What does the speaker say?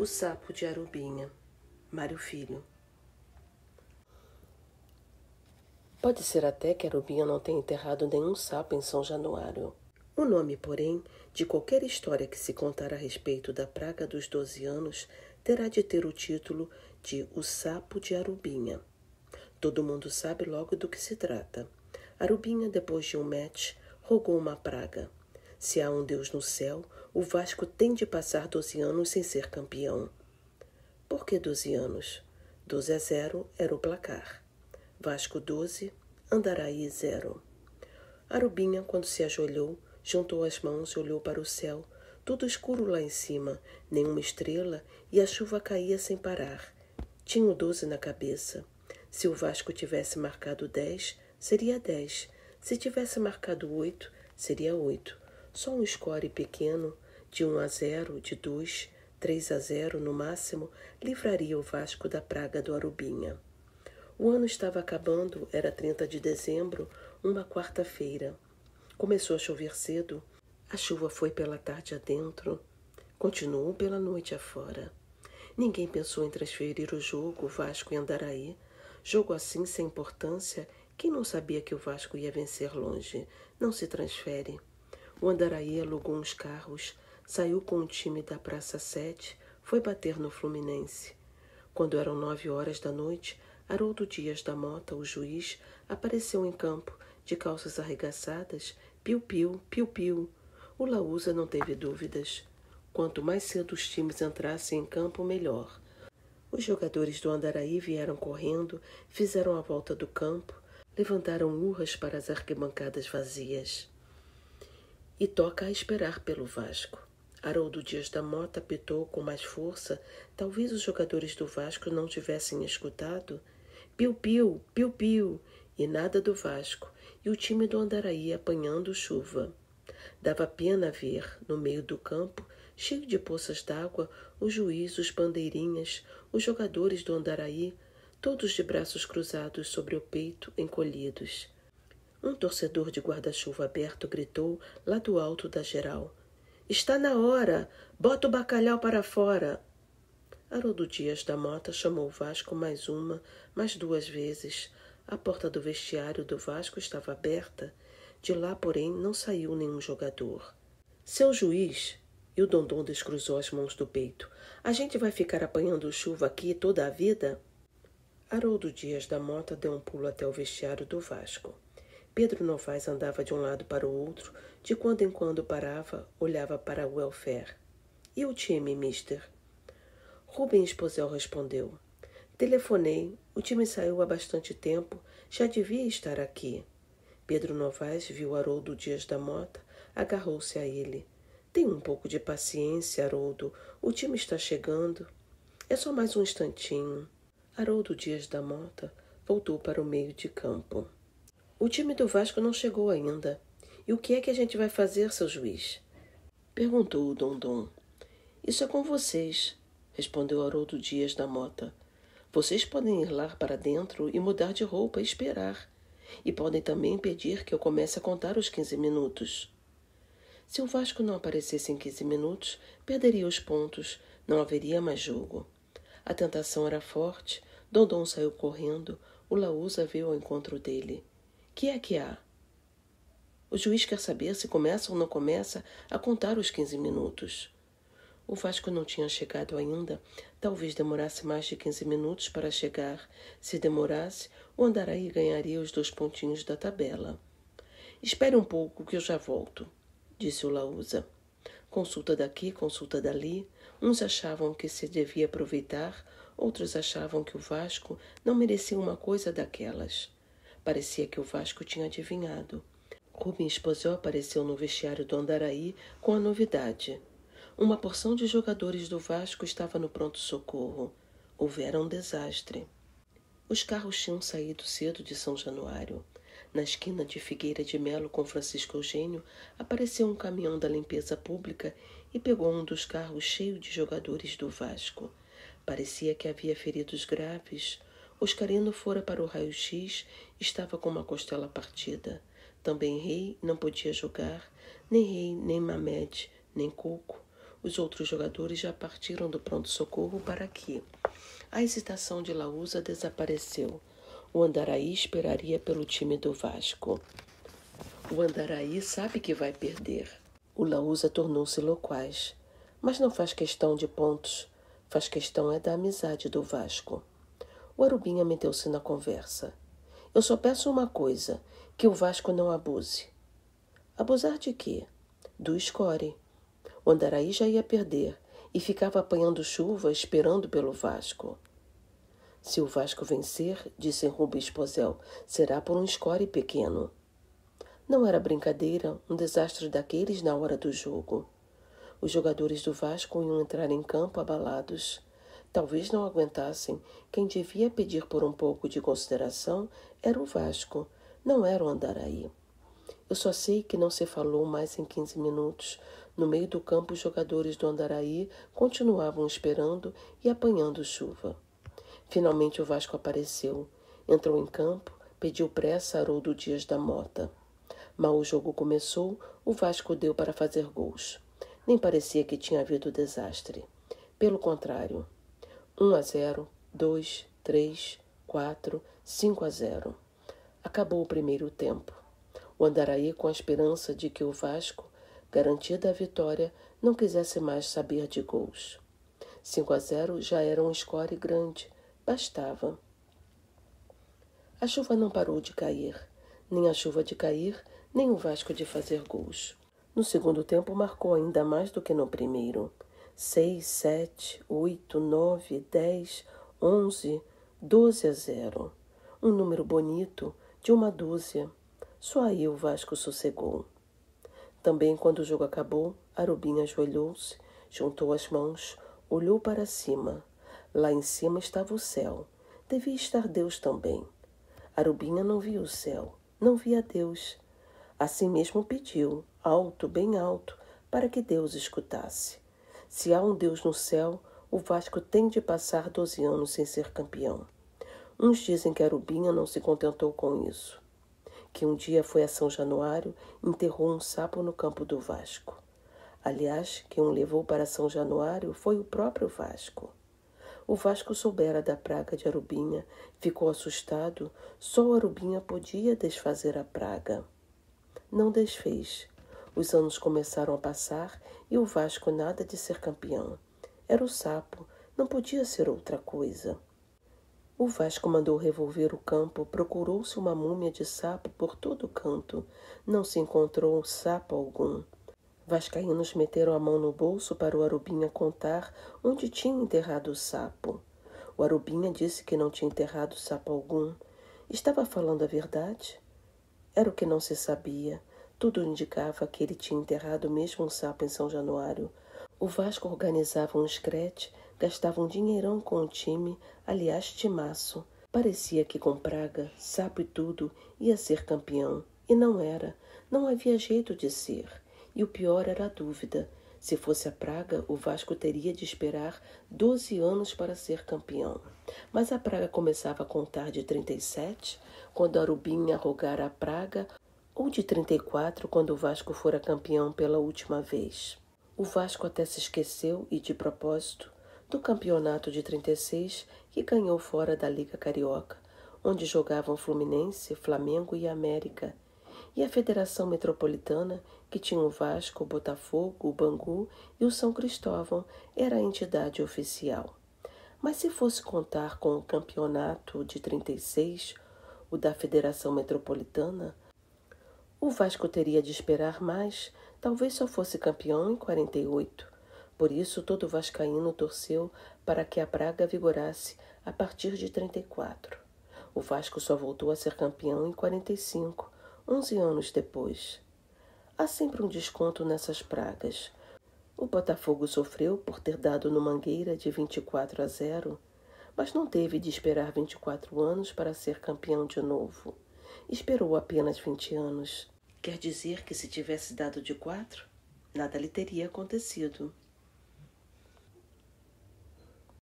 O Sapo de Arubinha, Mário Filho. Pode ser até que Arubinha não tenha enterrado nenhum sapo em São Januário. O nome, porém, de qualquer história que se contar a respeito da praga dos doze anos terá de ter o título de O Sapo de Arubinha. Todo mundo sabe logo do que se trata. Arubinha, depois de um match, rogou uma praga. Se há um Deus no céu, o Vasco tem de passar 12 anos sem ser campeão. Por que 12 anos? 12 a 0 era o placar. Vasco 12, Andaraí 0. Arubinha, quando se ajoelhou, juntou as mãos e olhou para o céu, tudo escuro lá em cima, nenhuma estrela, e a chuva caía sem parar. Tinha o 12 na cabeça. Se o Vasco tivesse marcado 10, seria 10. Se tivesse marcado 8, seria 8. Só um score pequeno, de 1 a 0, de 2, 3 a 0 no máximo, livraria o Vasco da praga do Arubinha. O ano estava acabando, era 30 de dezembro, uma quarta-feira. Começou a chover cedo, a chuva foi pela tarde adentro, continuou pela noite afora. Ninguém pensou em transferir o jogo Vasco e Andaraí, jogo assim sem importância, quem não sabia que o Vasco ia vencer longe, não se transfere. O Andaraí alugou uns carros, saiu com o time da Praça 7, foi bater no Fluminense. Quando eram nove horas da noite, Haroldo Dias da Mota, o juiz, apareceu em campo, de calças arregaçadas, piu-piu, piu-piu. O Laúza não teve dúvidas. Quanto mais cedo os times entrassem em campo, melhor. Os jogadores do Andaraí vieram correndo, fizeram a volta do campo, levantaram urras para as arquibancadas vazias. E toca a esperar pelo Vasco. Haroldo Dias da Mota apitou com mais força. Talvez os jogadores do Vasco não tivessem escutado. Piu-piu, piu-piu, e nada do Vasco, e o time do Andaraí apanhando chuva. Dava pena ver, no meio do campo, cheio de poças d'água, o juiz, os bandeirinhas, os jogadores do Andaraí, todos de braços cruzados sobre o peito, encolhidos. Um torcedor de guarda-chuva aberto gritou lá do alto da geral: Está na hora! Bota o bacalhau para fora! Haroldo Dias da Mota chamou o Vasco mais uma, mais duas vezes. A porta do vestiário do Vasco estava aberta. De lá, porém, não saiu nenhum jogador. Seu juiz, e o Dondon descruzou as mãos do peito, a gente vai ficar apanhando chuva aqui toda a vida? Haroldo Dias da Mota deu um pulo até o vestiário do Vasco. Pedro Novaes andava de um lado para o outro, de quando em quando parava, olhava para o welfare. E o time, mister? Rubens Esposel respondeu. Telefonei, o time saiu há bastante tempo, já devia estar aqui. Pedro Novaes viu Haroldo Dias da Mota, agarrou-se a ele. Tenha um pouco de paciência, Haroldo, o time está chegando. É só mais um instantinho. Haroldo Dias da Mota voltou para o meio de campo. O time do Vasco não chegou ainda. E o que é que a gente vai fazer, seu juiz? Perguntou o Dondon. Isso é com vocês, respondeu Haroldo Dias da Mota. Vocês podem ir lá para dentro e mudar de roupa e esperar. E podem também pedir que eu comece a contar os quinze minutos. Se o Vasco não aparecesse em 15 minutos, perderia os pontos, não haveria mais jogo. A tentação era forte, Dondon saiu correndo, o Laúza veio ao encontro dele que é que há? O juiz quer saber se começa ou não começa a contar os 15 minutos. O Vasco não tinha chegado ainda. Talvez demorasse mais de 15 minutos para chegar. Se demorasse, o Andaraí ganharia os dois pontinhos da tabela. Espere um pouco que eu já volto, disse o Laúza. Consulta daqui, consulta dali. Uns achavam que se devia aproveitar, outros achavam que o Vasco não merecia uma coisa daquelas. Parecia que o Vasco tinha adivinhado. Rubens Posel apareceu no vestiário do Andaraí com a novidade. Uma porção de jogadores do Vasco estava no pronto-socorro. Houvera um desastre. Os carros tinham saído cedo de São Januário. Na esquina de Figueira de Melo com Francisco Eugênio, apareceu um caminhão da limpeza pública e pegou um dos carros cheio de jogadores do Vasco. Parecia que havia feridos graves, Oscarino fora para o raio-x, estava com uma costela partida. Também rei não podia jogar, nem rei, nem Mamed, nem Coco. Os outros jogadores já partiram do pronto-socorro para aqui. A hesitação de Laúza desapareceu. O Andaraí esperaria pelo time do Vasco. O Andaraí sabe que vai perder. O Laúza tornou-se loquaz. Mas não faz questão de pontos. Faz questão é da amizade do Vasco. O Arubinha meteu-se na conversa. Eu só peço uma coisa, que o Vasco não abuse. Abusar de quê? Do escore. O Andaraí já ia perder e ficava apanhando chuva esperando pelo Vasco. Se o Vasco vencer, disse Rubens Pozel, será por um escore pequeno. Não era brincadeira um desastre daqueles na hora do jogo. Os jogadores do Vasco iam entrar em campo abalados. Talvez não aguentassem. Quem devia pedir por um pouco de consideração era o Vasco, não era o Andaraí. Eu só sei que não se falou mais em quinze minutos. No meio do campo, os jogadores do Andaraí continuavam esperando e apanhando chuva. Finalmente o Vasco apareceu. Entrou em campo, pediu pressa a Haroldo Dias da Mota. Mal o jogo começou, o Vasco deu para fazer gols. Nem parecia que tinha havido desastre. Pelo contrário, 1 a 0, 2, 3, 4, 5 a 0. Acabou o primeiro tempo. O Andaraí, com a esperança de que o Vasco, garantida a vitória, não quisesse mais saber de gols. 5 a 0 já era um score grande, bastava. A chuva não parou de cair, nem a chuva de cair, nem o Vasco de fazer gols. No segundo tempo marcou ainda mais do que no primeiro. 6, 7, 8, 9, 10, 11, 12 a 0. Um número bonito de uma dúzia. Só aí o Vasco sossegou. Também quando o jogo acabou, Arubinha ajoelhou-se, juntou as mãos, olhou para cima. Lá em cima estava o céu. Devia estar Deus também. Arubinha não via o céu, não via Deus. Assim mesmo pediu, alto, bem alto, para que Deus escutasse. Se há um Deus no céu, o Vasco tem de passar 12 anos sem ser campeão. Uns dizem que Arubinha não se contentou com isso, que um dia foi a São Januário enterrou um sapo no campo do Vasco. Aliás, quem o levou para São Januário foi o próprio Vasco. O Vasco soubera da praga de Arubinha, ficou assustado, só Arubinha podia desfazer a praga. Não desfez, os anos começaram a passar e o Vasco nada de ser campeão. Era o sapo, não podia ser outra coisa. O Vasco mandou revolver o campo, procurou-se uma múmia de sapo por todo o canto. Não se encontrou um sapo algum. Vascaínos meteram a mão no bolso para o Arubinha contar onde tinha enterrado o sapo. O Arubinha disse que não tinha enterrado sapo algum. Estava falando a verdade? Era o que não se sabia. Tudo indicava que ele tinha enterrado mesmo um sapo em São Januário. O Vasco organizava um escrete, gastava um dinheirão com o time, aliás, timaço. Parecia que com Praga, sapo e tudo, ia ser campeão. E não era. Não havia jeito de ser. E o pior era a dúvida. Se fosse a Praga, o Vasco teria de esperar 12 anos para ser campeão. Mas a Praga começava a contar de 37, quando Arubinha rogara a Praga ou de 34 quando o Vasco fora campeão pela última vez. O Vasco até se esqueceu, e de propósito, do campeonato de 36 que ganhou fora da Liga Carioca, onde jogavam Fluminense, Flamengo e América, e a Federação Metropolitana, que tinha o Vasco, o Botafogo, o Bangu e o São Cristóvão, era a entidade oficial. Mas se fosse contar com o campeonato de 36, o da Federação Metropolitana, o Vasco teria de esperar mais, talvez só fosse campeão em 48. Por isso, todo vascaíno torceu para que a praga vigorasse a partir de 34. O Vasco só voltou a ser campeão em 45, 11 anos depois. Há sempre um desconto nessas pragas. O Botafogo sofreu por ter dado no Mangueira de 24 a 0, mas não teve de esperar 24 anos para ser campeão de novo esperou apenas 20 anos. Quer dizer que se tivesse dado de quatro, nada lhe teria acontecido.